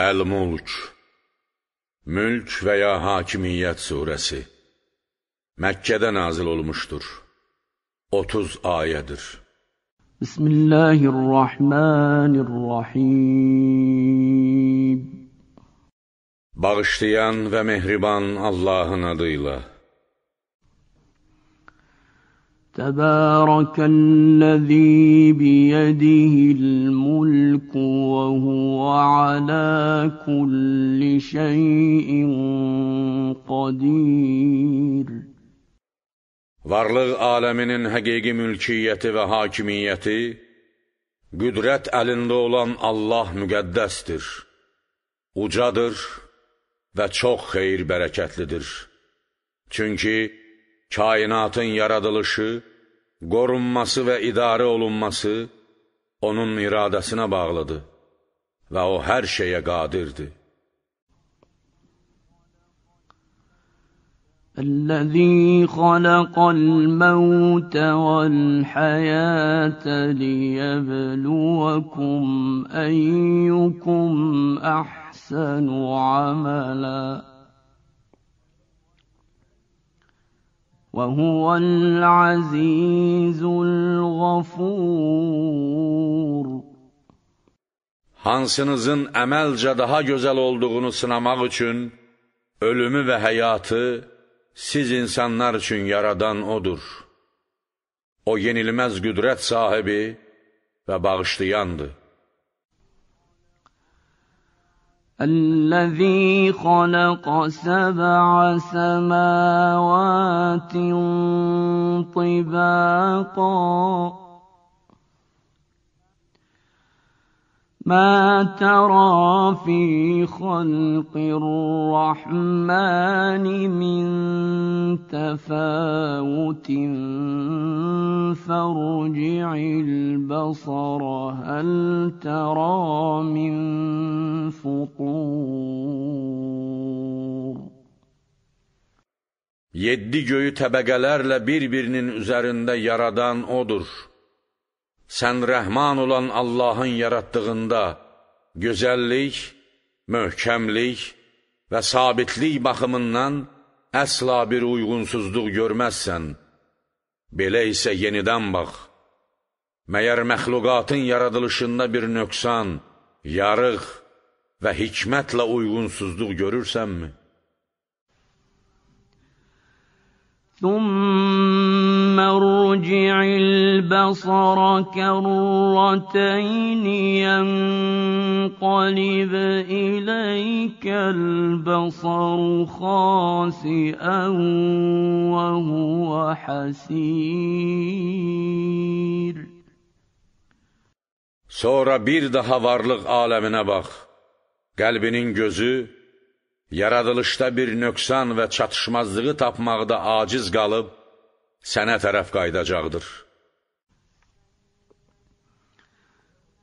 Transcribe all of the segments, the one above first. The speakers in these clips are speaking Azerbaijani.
Əl-Mulk Mülk və ya Hakimiyyət Suresi Məkkədə nazil olmuşdur. 30 ayədir. Bismillahirrahmanirrahim Bağışlayan və mehriban Allahın adıyla تبارك الذي بيده الملك وهو على كل شيء قدير Varlıq aləminin həqiqi mülkiyyəti və hakimiyyəti qüdrət əlində olan Allah müqəddəsdir. Ucadır və çox xeyir bərəkətlidir. Çünki kainatın yaradılışı, qorunması və idarə olunması onun iradəsinə bağlıdır və o hər şeyə qadirdir. الذي خلق الموت والحياة ليبلوكم أيكم أحسن عملاً وهو العزيز الغفور Hansınızın əməlcə daha gözəl olduğunu sınamaq üçün ölümü və həyatı siz insanlar üçün yaradan odur. O yenilməz qüdrət sahibi və bağışlayandır. الذي خلق سبع سماوات طباقا ما ترى في خلق الرحمن من تفاوت فارجع البصر هل ترى من futur Yedi göğü təbəqələrlə bir-birinin üzərində yaradan odur. sən rəhman olan Allahın yaratdığında gözəllik, möhkəmlik və sabitlik baxımından əsla bir uyğunsuzluq görməzsən. Belə isə yenidən bax. Məyər məxluqatın yaradılışında bir nöqsan, yarıq və hikmətlə uyğunsuzluq görürsənmi? Thumma ارجع البصر كرتين ينقلب إليك البصر خاسئا وهو حسير Sonra bir daha varlık aləminə bak. Kalbinin gözü, yaratılışta bir nöqsan ve çatışmazlığı tapmakta aciz qalıb, sənə tərəf qayıdacaqdır.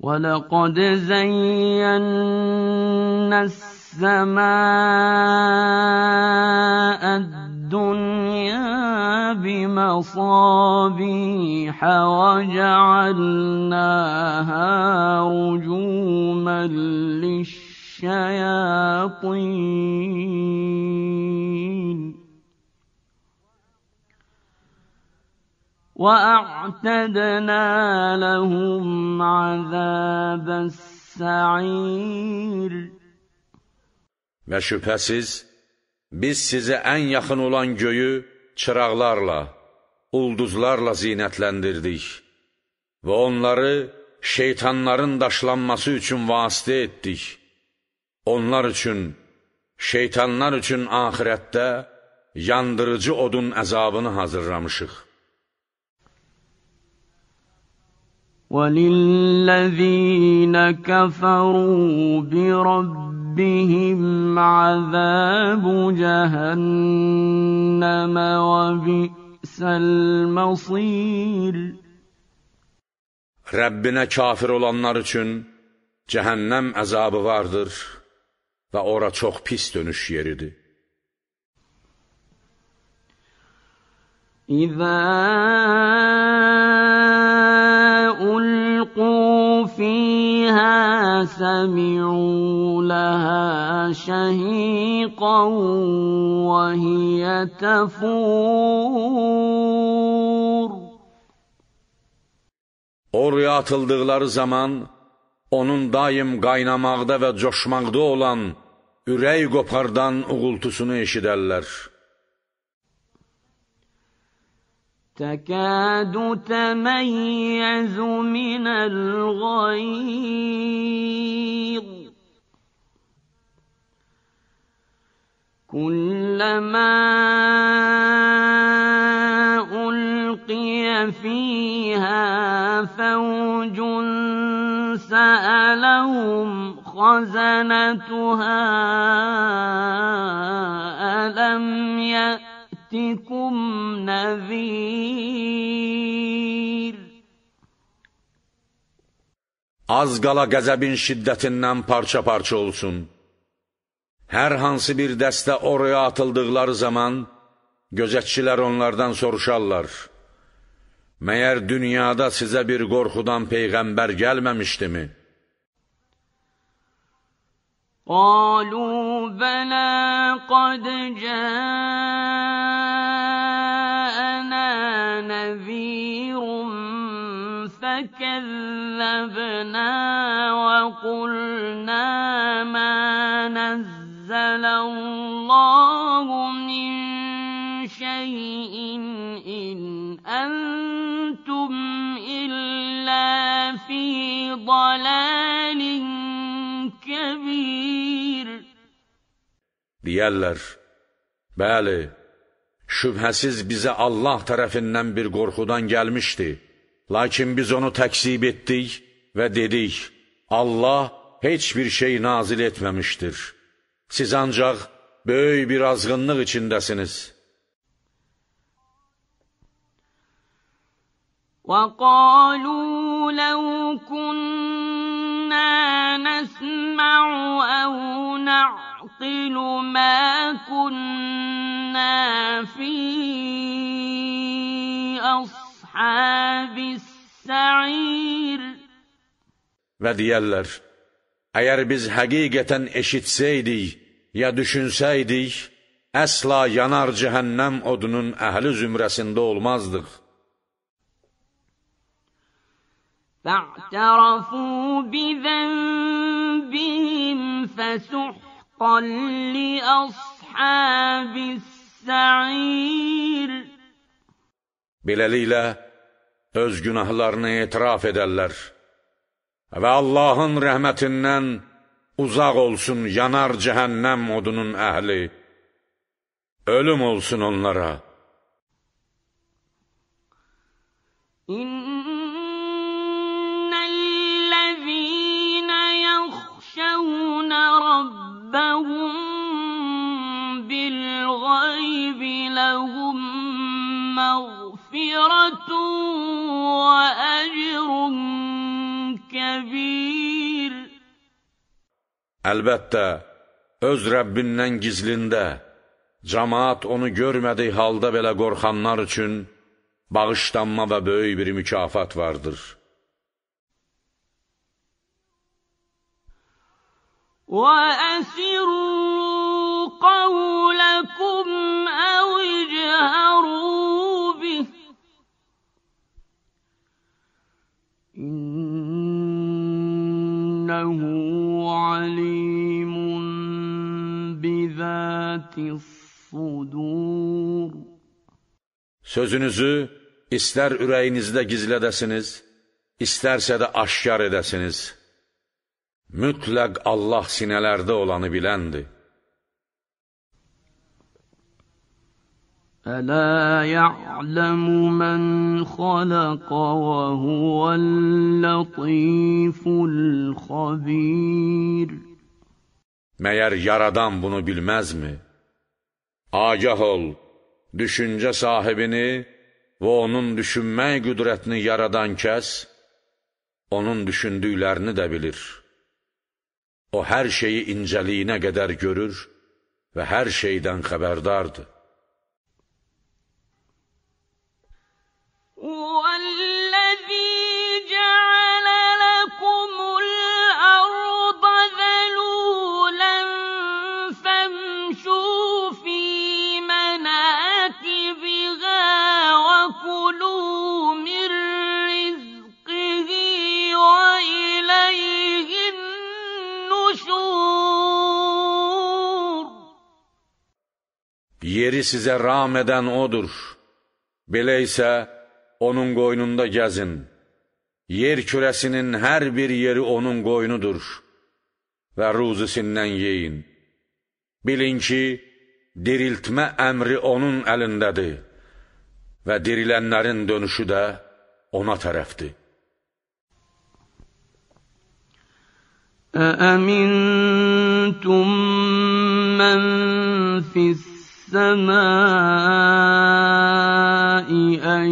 وَلَقَدْ زَيَّنَّا السَّمَاءَ الدُّنْيَا بِمَصَابِيحَ وَجَعَلْنَاهَا رُجُومًا لِلشَّيَاطِينِ وأعتدنا لهم عذاب السعير Və şübhəsiz, biz sizə ən yaxın olan göyü çıraqlarla, ulduzlarla zinətləndirdik və onları şeytanların daşlanması üçün vasitə etdik. Onlar üçün, şeytanlar üçün axirətdə yandırıcı odun əzabını hazırlamışıq. وللذين كفروا بربهم عذاب جهنم وبئس المصير Rəbbinə kafir olanlar üçün cəhənnəm əzabı vardır və ora çox pis dönüş yeridir. İzə سمعوا لها شهيقا وهي تفور Oraya atıldıkları zaman onun daim kaynamakta ve coşmakta olan ürək qopardan uğultusunu eşidərlər. تكاد تميز من الغيظ كلما القي فيها فوج سالهم خزنتها الم يأت يأتكم nəzir Az qala qəzəbin şiddətindən parça-parça olsun. Hər hansı bir dəstə oraya atıldıqları zaman, gözətçilər onlardan soruşarlar, Məyər dünyada sizə bir qorxudan Peyğəmbər gəlməmişdimi? mi? قالوا بلى قد جاءنا نذير فكذبنا وقلنا ما نزل الله من شيء إن أنتم إلا في ضلال كبير Deyərlər, bəli, şübhəsiz bizə Allah tərəfindən bir qorxudan gəlmişdi, lakin biz onu təksib etdik və dedik, Allah heç bir şey nazil etməmişdir. Siz ancaq böyük bir azğınlıq içindəsiniz. وقالوا لو كنا نسمع أو نعلم نعقل ما كنا في أصحاب السعير Və deyərlər, əgər biz həqiqətən eşitsəydik, ya düşünsəydik, əsla yanar cəhənnəm odunun əhli zümrəsində olmazdıq. Fə'tərəfu bi zənbihim fəsuh حقا لأصحاب السعير Beləliklə, öz günahlarını etiraf edərlər və Allahın rəhmətindən uzaq olsun yanar cəhənnəm odunun əhli, ölüm olsun onlara. İn ربهم بالغيب لهم مغفرة وأجر كبير Əlbəttə, öz Rəbbindən gizlində, cəmaat onu görmədiyi halda belə qorxanlar üçün bağışlanma və böyük bir mükafat vardır. Sözünüzü ister ürəyinizdə gizlədəsiniz, istərsə də aşkar edəsiniz. Mütləq Allah sinələrdə olanı biləndir. Ələ ya'ləmu mən xaləqə və huvəl-latiful xabir. Məyər yaradan bunu bilməzmi? Agah ol, düşüncə sahibini və onun düşünmək qüdrətini yaradan kəs, onun düşündüklərini də bilir. O her şeyi inceliğine kadar görür ve her şeyden xəbərdardır. yeri sizə ram edən odur. Belə isə onun qoynunda gəzin. Yer kürəsinin hər bir yeri onun qoynudur və ruzisindən yeyin. Bilin ki, diriltmə əmri onun əlindədir və dirilənlərin dönüşü də ona tərəfdir. أأمنتم من في السماء السماء أن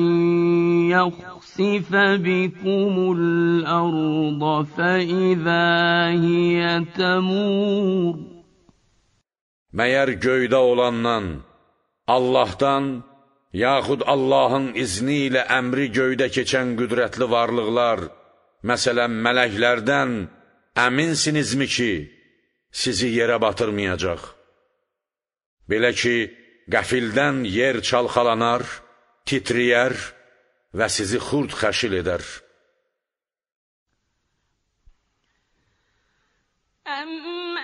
يخسف بكم الأرض فإذا هي تمور Məyər göydə olandan, Allahdan, yaxud Allahın izni ilə əmri göydə keçən qüdrətli varlıqlar, məsələn, mələklərdən əminsinizmi ki, sizi yerə batırmayacaq? Belə ki, qəfildən yer çalxalanar, titriyər və sizi xurd xəşil edər. Əmmə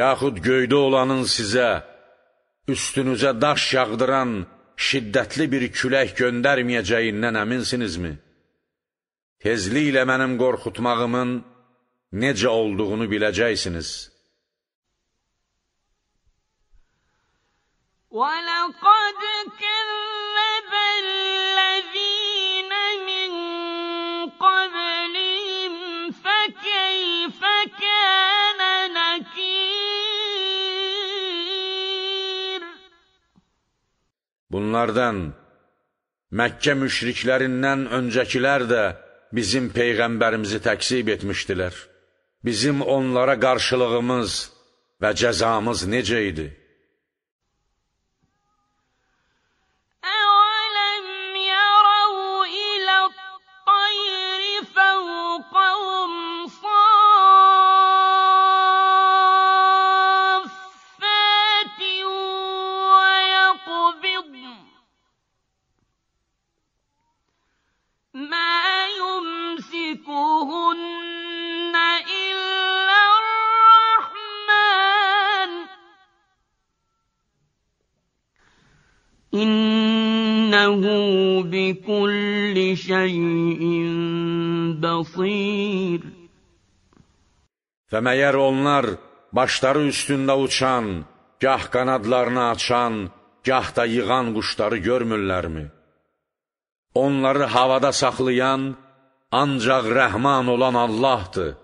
yaxud göydə olanın sizə, üstünüzə daş yağdıran şiddətli bir külək göndərməyəcəyindən əminsinizmi? Tezliklə mənim qorxutmağımın necə olduğunu biləcəksiniz. وَلَقَدْ كَانَ Bunlardan, Məkkə müşriklərindən öncəkilər də bizim Peyğəmbərimizi təksib etmişdilər. Bizim onlara qarşılığımız və cəzamız necə idi? Və məyər onlar başları üstündə uçan, gah qanadlarını açan, gah da yığan quşları görmürlərmi? Onları havada saxlayan ancaq rəhman olan Allahdır.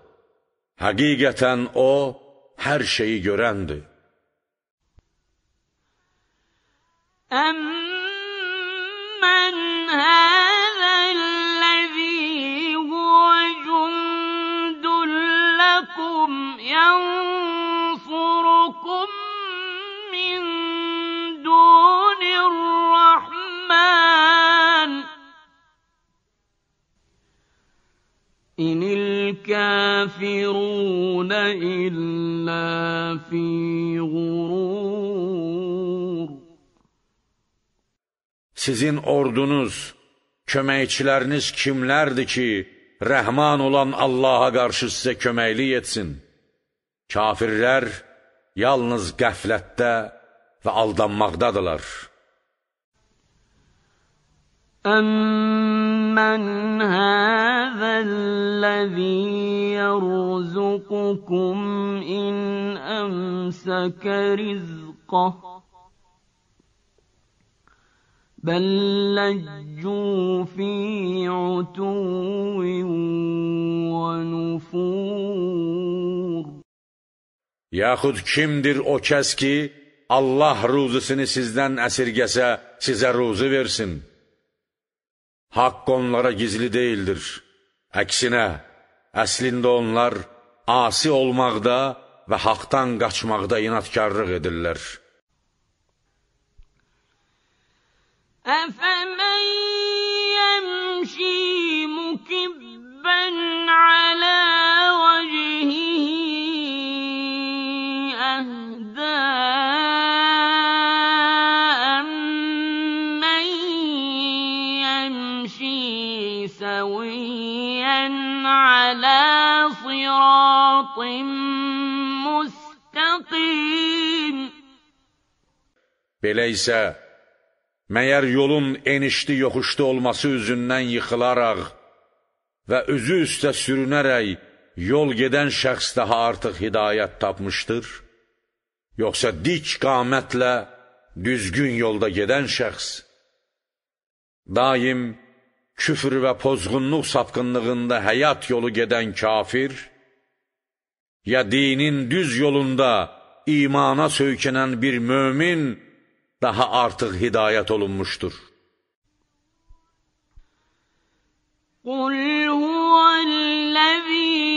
Həqiqətən O, hər şeyi görəndir. Əmmən hə Sizin ordunuz, köməkçiləriniz kimlərdir ki, rəhman olan Allaha qarşı sizə köməklik etsin? Kafirlər yalnız qəflətdə və aldanmaqdadılar. Əmmən هَذَا ləzi يَرْزُقُكُمْ in أَمْسَكَ رِزْقَهُ Bəlləccu لَجُّوا فِي Yaxud kimdir o kəs ki, Allah ruzusunu sizdən əsirgəsə, sizə ruzu versin. Haqq onlara gizli deyildir. Əksinə, əslində onlar asi olmaqda və haqdan qaçmaqda inatkarlıq edirlər. Əfəmən yəmşi mukibben alə سويا على صراط müstəqim Belə isə məyər yolun enişli yoxuşlu olması üzündən yıxılaraq və üzü üstə sürünərək yol gedən şəxs daha artıq hidayət tapmışdır? Yoxsa dik qamətlə düzgün yolda gedən şəxs daim küfür ve pozgunluk sapqınlığında hayat yolu gedən kafir, ya dinin düz yolunda imana söykənən bir mümin daha artık hidayet olunmuştur. قُلْ هُوَ ləzî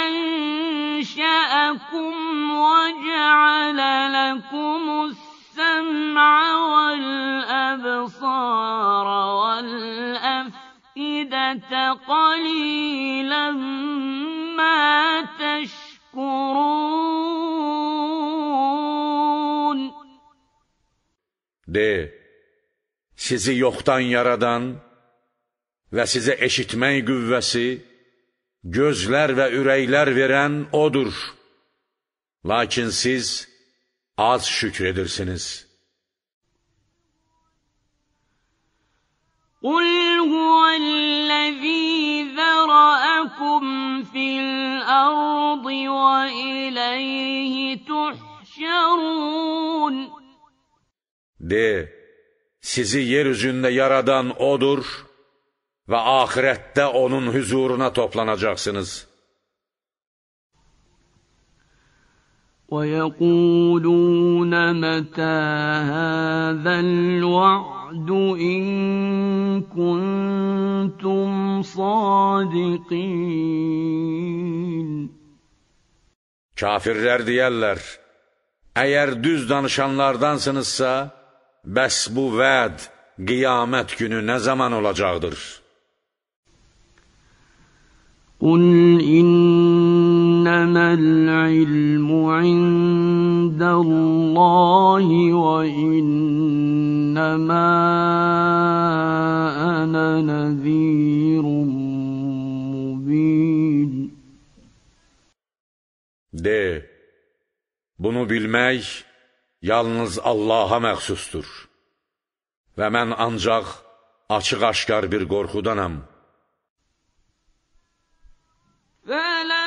ənşəəkum وَجَعَلَ لَكُمُ ləkumus السمع والأبصار والأفئدة قليلا ما تشكرون De, sizi yoktan yaradan və sizə eşitmək güvvesi, gözler ve üreyler veren O'dur. Lakin siz, az şükredirsiniz. قُلْ هُوَ الَّذ۪ي ذَرَأَكُمْ فِي الْأَرْضِ وَإِلَيْهِ تُحْشَرُونَ De, sizi yeryüzünde yaradan O'dur ve ahirette O'nun huzuruna toplanacaksınız.'' ويقولون متى هذا الوعد إن كنتم صادقين Kafirlər deyərlər, əgər düz danışanlardansınızsa, bəs bu vəd qiyamət günü nə zaman olacaqdır? Qul in إنما العلم عند الله وإنما أنا نذير مبين De, bunu bilmək yalnız Allaha məxsusdur. Və mən ancak açık aşkar bir qorxudanam. فَلَا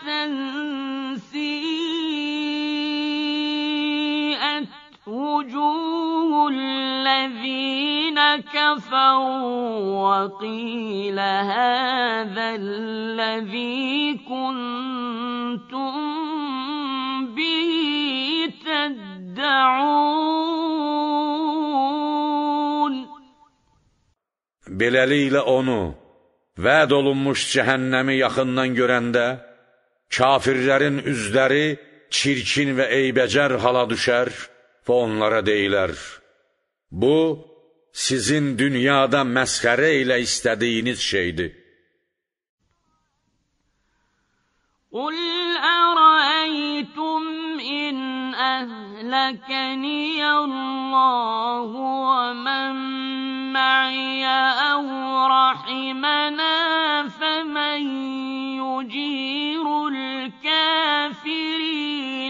سيئت وجوه الذين كفروا وقيل هذا الذي كنتم به تدعون Beləliklə onu vəd olunmuş cəhənnəmi yaxından görəndə Kafirlərin üzleri çirkin ve eybecer hala düşer ve onlara deyilər, bu, sizin dünyada məsxərə ilə istədiyiniz şeydir. Qul ərəytum in əhləkəniyəllahu və mən məyə əv rəhiməna fəmən yücib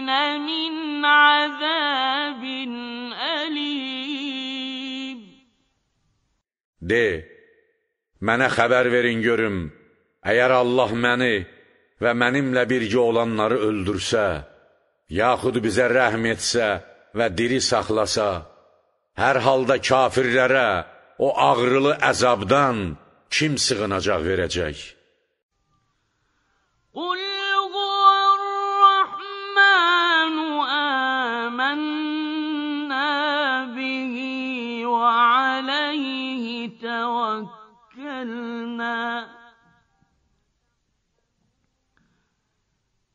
من عذاب أليم De, mənə xəbər verin görüm, əgər Allah məni və mənimlə birgə olanları öldürsə, yaxud bizə rəhm etsə və diri saxlasa, hər halda kafirlərə o ağrılı əzabdan kim sığınacaq verəcək? توكلنا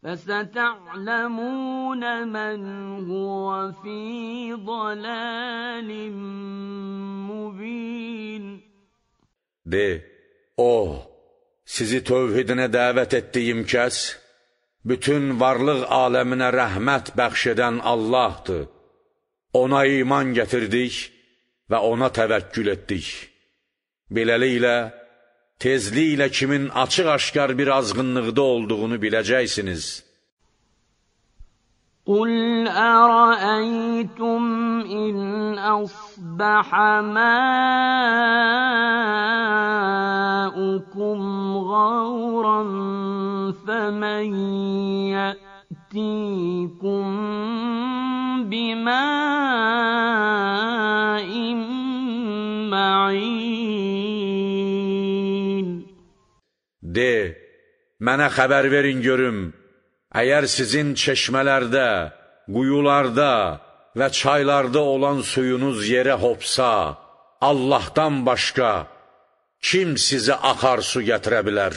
فستعلمون من هو في ضلال مبين De, o, oh, sizi tövhidine davet etdiyim kəs, bütün varlık aləminə rahmet bəxş Allah'tı, Ona iman gətirdik ve ona təvəkkül etdik. Beləliklə, tezliklə kimin açıq-aşkar bir azğınlıqda olduğunu biləcəksiniz. Qul ərəytum in əsbəhə məukum ğavran fəmən yətikum biməukum De, mənə xəbər verin görüm, əgər sizin çeşmələrdə, quyularda və çaylarda olan suyunuz yerə hopsa, Allahdan başqa kim sizə axar su gətirə bilər?'